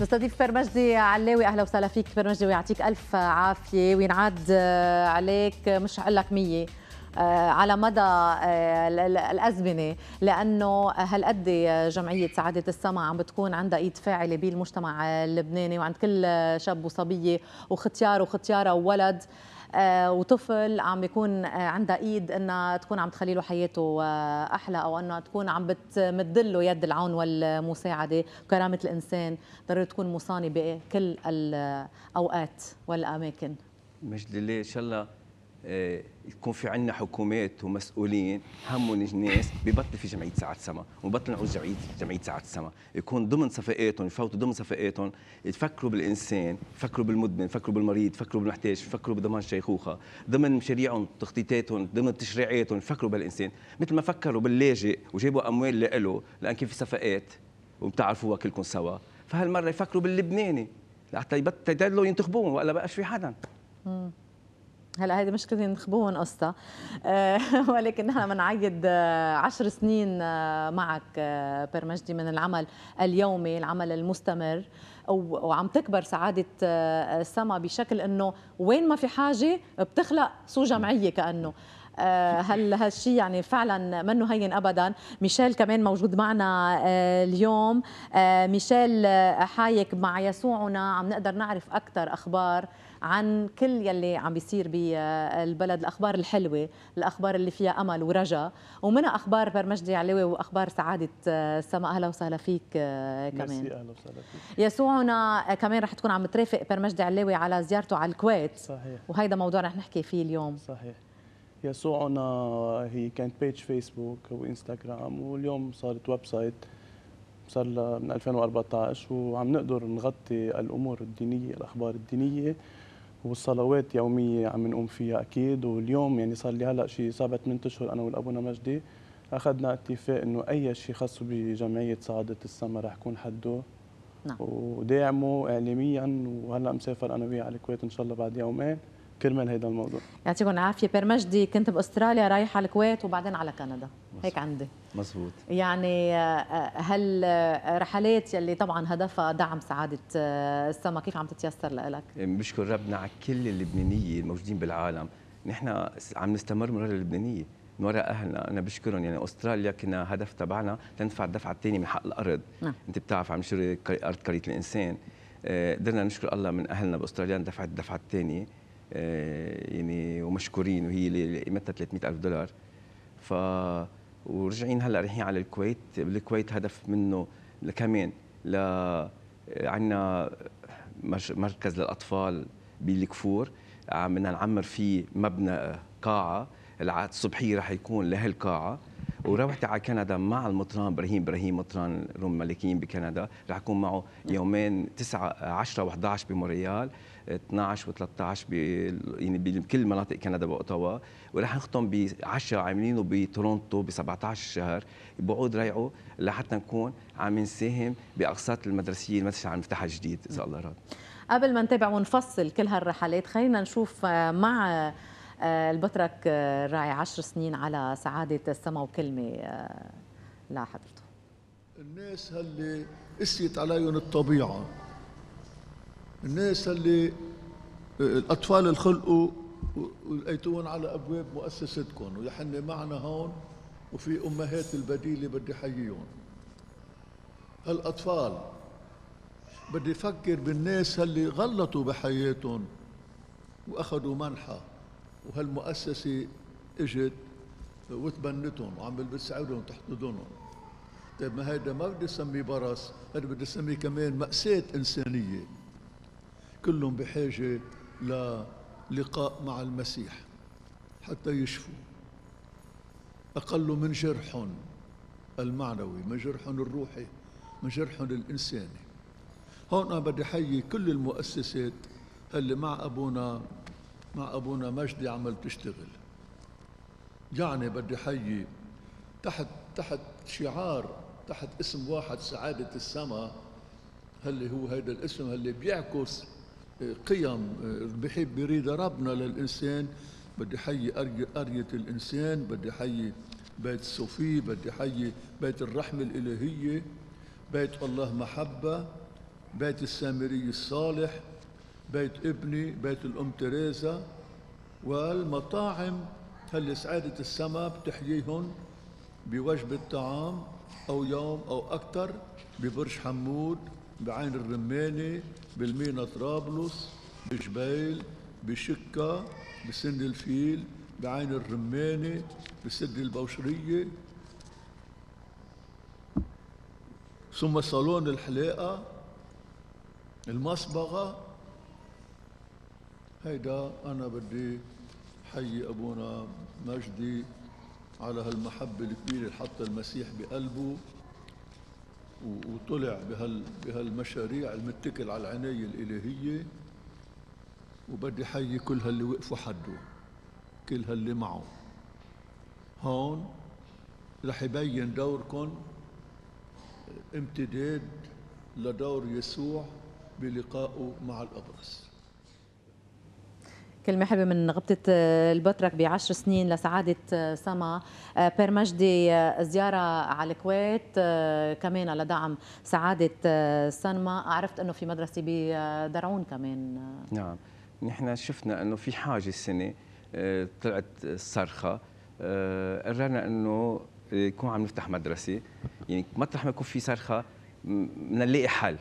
نستضيف برمجدي علاوي اهلا وسهلا فيك برمجدي ويعطيك الف عافيه وينعاد آه، عليك مش حقول لك 100 آه، على مدى آه، الازمنه لانه هالقد جمعيه سعاده السمع عم بتكون عندها ايد فاعله بالمجتمع اللبناني وعند كل شاب وصبيه وختيار وختياره وولد آه، وطفل عم بيكون عندها ايد انها تكون عم تخلي له حياته احلى او انها تكون عم بتمد له يد العون والمساعده كرامه الانسان ضروري تكون مصانه بكل الاوقات والاماكن مجد لله ان شاء الله آه، يكون في عندنا حكومات ومسؤولين همهم الناس ببطل في جمعيه ساعات سما وبطل نعوز جمعيه جمعيه ساعات سما يكون ضمن صفقاتهم يفوتوا ضمن صفقاتهم يفكروا بالانسان يفكروا بالمدمن يفكروا بالمريض يفكروا بالمحتاج يفكروا بضمان الشيخوخه ضمن مشاريعهم تخطيطاتهم ضمن تشريعاتهم يفكروا بالانسان مثل ما فكروا باللاجئ وجابوا اموال له لان كان في صفقات وبتعرفوها كلكم سوا فهالمره يفكروا باللبناني حتى يبطلوا ينتخبوهم والا بقاش في حدا هلا هيدي مشكله نخبون قصة آه، ولكن نحن بنعيد آه، عشر سنين آه، معك برمجدي من العمل اليومي العمل المستمر وعم تكبر سعادة السما بشكل انه وين ما في حاجة بتخلق سو جمعية كأنه آه، هل هالشيء يعني فعلا منه هين ابدا ميشيل كمان موجود معنا آه، اليوم آه، ميشيل حايك مع يسوعنا عم نقدر نعرف اكثر اخبار عن كل يلي عم بيصير بالبلد الاخبار الحلوه الاخبار اللي فيها امل ورجاء ومنها اخبار برمجدي علوي واخبار سعاده سما اهلا وسهلا فيك كمان اهلا وسهلا فيك يسوعنا كمان رح تكون عم ترافق برمجدي علوي على زيارته على الكويت صحيح وهيدا موضوع رح نحكي فيه اليوم صحيح يسوعنا هي كانت بيج فيسبوك وانستغرام واليوم صارت ويب سايت صار من 2014 وعم نقدر نغطي الامور الدينيه الاخبار الدينيه والصلوات يوميه عم نقوم فيها اكيد واليوم يعني صار لي هلا شيء سبع ثمان اشهر انا والابونا مجدي اخذنا اتفاق انه اي شيء خاص بجمعيه سعاده السما رح يكون حده نعم وداعمه اعلاميا وهلا مسافر انا وياه على الكويت ان شاء الله بعد يومين كرمال هذا الموضوع يعطيكم العافيه بير مجدي كنت باستراليا رايح على الكويت وبعدين على كندا مزبوط. هيك عندي مزبوط يعني هالرحلات آه، آه، آه، يلي طبعا هدفها دعم سعاده السما كيف عم تتيسر لك إيه، بشكر ربنا على كل اللبنانيه الموجودين بالعالم نحن عم نستمر من ورا اللبنانيه من وراء اهلنا انا بشكرهم يعني استراليا كنا هدف تبعنا تندفع الدفعه الثانيه من حق الارض نعم. انت بتعرف عم نشتري ارض قريه الانسان قدرنا نشكر الله من اهلنا باستراليا دفعت الدفعه الثانيه آه، يعني ومشكورين وهي اللي قيمتها 300 ألف دولار ف ورجعين هلا رايحين على الكويت بالكويت هدف منه كمان ل آه، عندنا مركز للاطفال بالكفور عم آه، بدنا نعمر فيه مبنى قاعه الصبحيه رح يكون لهالقاعه وروحت على كندا مع المطران ابراهيم ابراهيم مطران روم ملكيين بكندا رح اكون معه يومين 9 10 و11 بموريال 12 و13 ب يعني بكل مناطق كندا باوتاوا ورح نختم ب 10 عاملينه بتورونتو ب 17 شهر بعود ريعه لحتى نكون عم نساهم باقساط المدرسيه المدرسه عم نفتحها جديد اذا الله راد قبل ما نتابع ونفصل كل هالرحلات خلينا نشوف مع آه، البطرك آه، الراعي عشر سنين على سعادة السما وكلمة آه، لحضرته الناس اللي قست عليهم الطبيعة الناس اللي الأطفال اللي خلقوا ولقيتوهم على أبواب مؤسستكم ويحن معنا هون وفي أمهات البديلة بدي حييهم هالأطفال بدي فكر بالناس اللي غلطوا بحياتهم وأخذوا منحة وهالمؤسسة اجت وتبنتهم وعم بتساعدهم تحتضنهم طيب ما هيدا ما بدي اسميه برص هيدا بدي اسميه كمان مأساة إنسانية كلهم بحاجة للقاء مع المسيح حتى يشفوا أقل من جرحهم المعنوي من جرحهم الروحي من جرحهم الإنساني هون أنا بدي حيي كل المؤسسات اللي مع أبونا مع أبونا مجدي عمل تشتغل يعني بدي حيي تحت تحت شعار تحت اسم واحد سعادة السما اللي هو هذا الاسم اللي بيعكس آه، قيم آه، بحب بريد ربنا للإنسان بدي حيي قرية الإنسان بدي حيي بيت الصوفي بدي حيي بيت الرحمة الإلهية بيت الله محبة بيت السامري الصالح بيت ابني بيت الأم تريزا والمطاعم هل سعادة السماء بتحييهم بوجبة طعام أو يوم أو أكثر ببرج حمود بعين الرمانة بالمينا طرابلس بجبيل بشكة بسن الفيل بعين الرمانة بسد البوشرية ثم صالون الحلاقة المصبغة هيدا أنا بدي حي أبونا مجدي على هالمحبة الكبيرة اللي حط المسيح بقلبه وطلع بهال بهالمشاريع المتكل على العناية الإلهية وبدي حي كل هاللي وقفوا حده كل هاللي معه هون رح يبين دوركم امتداد لدور يسوع بلقائه مع الأبرص كلمة حلوة من غبطة آه، البطرك بعشر سنين لسعادة آه، سما آه، بير مجدي زيارة على الكويت كمان لدعم سعادة سما عرفت أنه في مدرسة بدرعون كمان نعم نحن شفنا أنه في حاجة السنة طلعت الصرخة قررنا أنه يكون عم نفتح مدرسة يعني مطرح ما يكون في صرخة نلاقي حل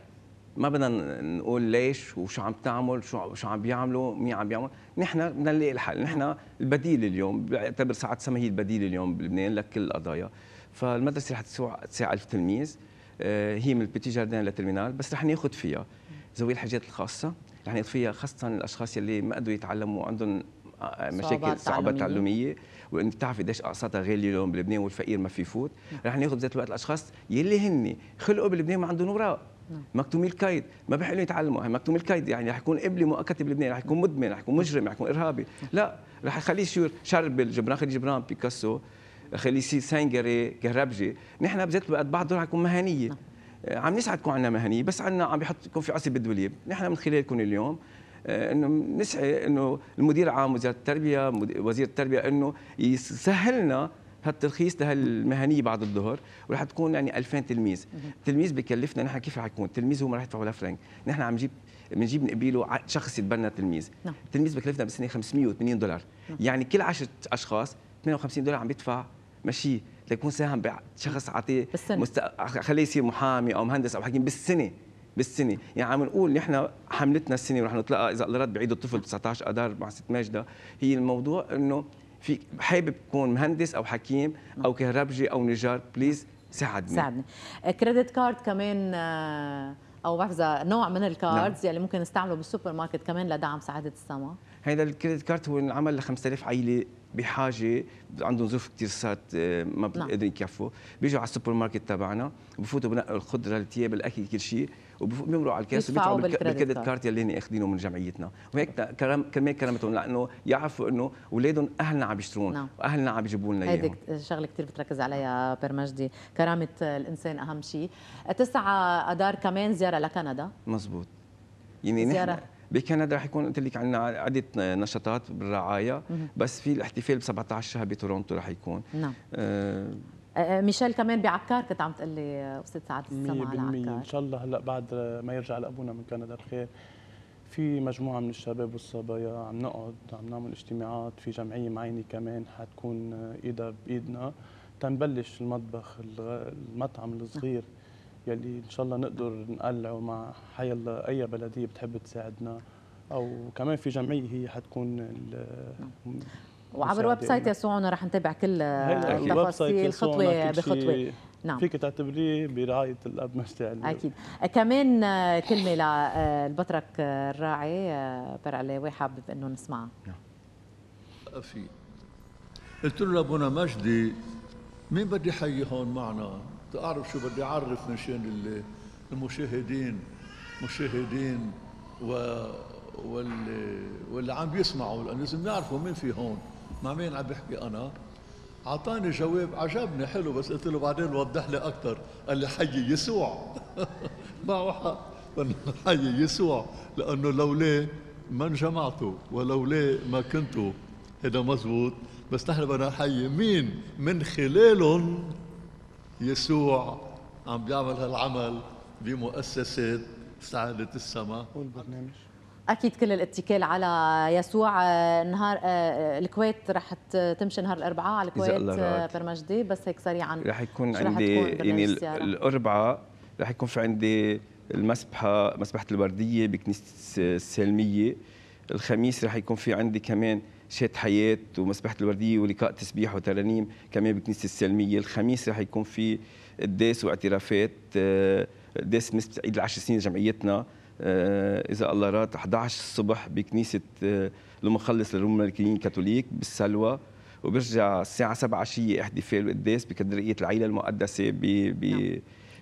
ما بدنا نقول ليش وشو عم تعمل شو شو عم بيعملوا مين عم بيعمل نحن بدنا نلاقي الحل نحن البديل اليوم بعتبر ساعات سما هي البديل اليوم بلبنان لكل القضايا فالمدرسه رح تساع 1000 تلميذ آه، هي من البيتي جاردان للترمينال بس رح ناخذ فيها ذوي الحاجات الخاصه رح ناخذ فيها خاصه الاشخاص اللي ما قدروا يتعلموا عندهم آه، مشاكل صعوبات تعلميه وانت بتعرفي قديش اقساطها غاليه اليوم بلبنان والفقير ما في يفوت رح ناخذ بذات الوقت الاشخاص يلي هن خلقوا بلبنان ما عندهم اوراق نعم. مكتوم الكيد ما بحلو يتعلموا مكتوم الكيد يعني رح يكون قبلي مؤكد بلبنان رح يكون مدمن رح يكون مجرم رح يكون ارهابي لا رح يخليه شو شرب جبران خلي جبران بيكاسو خليه يصير سانجري كهربجي نحن بذات بعض دول رح يكون مهنيه نعم. آه، عم نسعى تكون عندنا مهنيه بس عندنا عم بيحط يكون في عصي بالدوليب نحن من خلالكم اليوم آه، انه نسعى انه المدير العام وزاره التربيه وزير التربيه انه يسهلنا هالترخيص لهالمهنيه بعد الظهر ورح تكون يعني 2000 تلميذ التلميذ بكلفنا نحن كيف رح يكون تلميذ هو ما رح يدفع ولا فرنك نحن عم نجيب بنجيب قبيله شخص يتبنى تلميذ نعم. التلميذ بكلفنا بالسنه 580 دولار نعم. يعني كل 10 اشخاص 58 دولار عم يدفع مشي ليكون ساهم بشخص عطيه مست... خليه يصير محامي او مهندس او حكيم بالسنه بالسنه يعني عم نقول نحن حملتنا السنه ورح نطلقها اذا الله رد بعيد الطفل 19 اذار مع ست ماجده هي الموضوع انه فيك حابب تكون مهندس او حكيم او كهربجي او نجار بليز ساعدني ساعدني كريدت آه، كارد كمان آه، او بعرف نوع من الكاردز نعم. يلي ممكن نستعمله بالسوبر ماركت كمان لدعم سعاده السماء هذا الكريدت كارد هو انعمل ل 5000 عائله بحاجه عندهم ظروف كثير صارت آه، ما بيقدروا نعم. يكفوا بيجوا على السوبر ماركت تبعنا بفوتوا بنقوا الخضره الثياب الاكل كل شيء وبيمروا على الكاس وبيدفعوا بالكريدت كارت يلي هن اخذينه من جمعيتنا وهيك كرم كمان كرمتهم لانه يعرفوا انه اولادهم اهلنا عم يشترون نعم. واهلنا عم يجيبوا لنا اياهم هذه شغله كثير بتركز عليها برمجدي كرامه الانسان اهم شيء 9 اذار كمان زياره لكندا مزبوط يعني زيارة. نحن بكندا رح يكون قلت لك عندنا عده نشاطات بالرعايه بس في الاحتفال ب 17 شهر بتورونتو رح يكون نعم آه آه، آه، ميشيل كمان بعكار كنت عم تقول لي آه، استاذ سعد السما على عكار ان شاء الله هلا بعد ما يرجع لابونا من كندا الخير في مجموعه من الشباب والصبايا عم نقعد عم نعمل اجتماعات في جمعيه معينه كمان حتكون ايدها بايدنا تنبلش المطبخ المطعم الصغير يلي ان شاء الله نقدر نقلعه مع حيا اي بلديه بتحب تساعدنا او كمان في جمعيه هي حتكون وعبر ويب سايت نعم. يسوعنا رح نتابع كل التفاصيل خطوه بخطوه نعم فيك تعتبريه برعايه الاب مجدي اكيد كمان آه، كلمه للبطرك آه، آه، الراعي برعلاوي حابب انه نسمعها نعم في قلت له لابونا مجدي مين بدي حي هون معنا؟ تعرف شو بدي اعرف مشان المشاهدين مشاهدين و واللي واللي عم بيسمعوا لانه لازم يعرفوا مين في هون مع مين عم بحكي أنا أعطاني جواب عجبني حلو بس قلت له بعدين وضح لي أكثر قال لي حي يسوع معه حق حي يسوع لأنه لولاه ما انجمعتوا ولولاه ما كنتوا هذا مزبوط بس نحن بدنا نحيي مين من خلالهم يسوع عم بيعمل هالعمل بمؤسسات سعادة السماء والبرنامج اكيد كل الاتكال على يسوع آه، نهار آه، آه، الكويت رح تمشي نهار الاربعاء على الكويت برمجدي بس هيك سريعا رح يكون عندي يعني الاربعاء رح يكون في عندي المسبحه مسبحه الورديه بكنيسه السلميه الخميس رح يكون في عندي كمان شات حياة ومسبحة الوردية ولقاء تسبيح وترانيم كمان بكنيسة السلمية الخميس رح يكون في قداس واعترافات قداس عيد العشر سنين جمعيتنا آه، اذا الله رات 11 الصبح بكنيسه آه، المخلص للروم الملكيين الكاثوليك بالسلوى وبرجع الساعه 7 عشيه احتفال وقداس بكدريه العيله المقدسه ب ب نعم.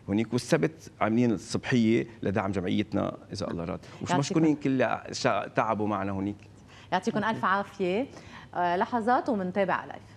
هونيك والسبت عاملين الصبحيه لدعم جمعيتنا اذا الله رات ومش مشكورين كل تعبوا معنا هونيك يعطيكم الف عافيه آه، لحظات ومنتابع لايف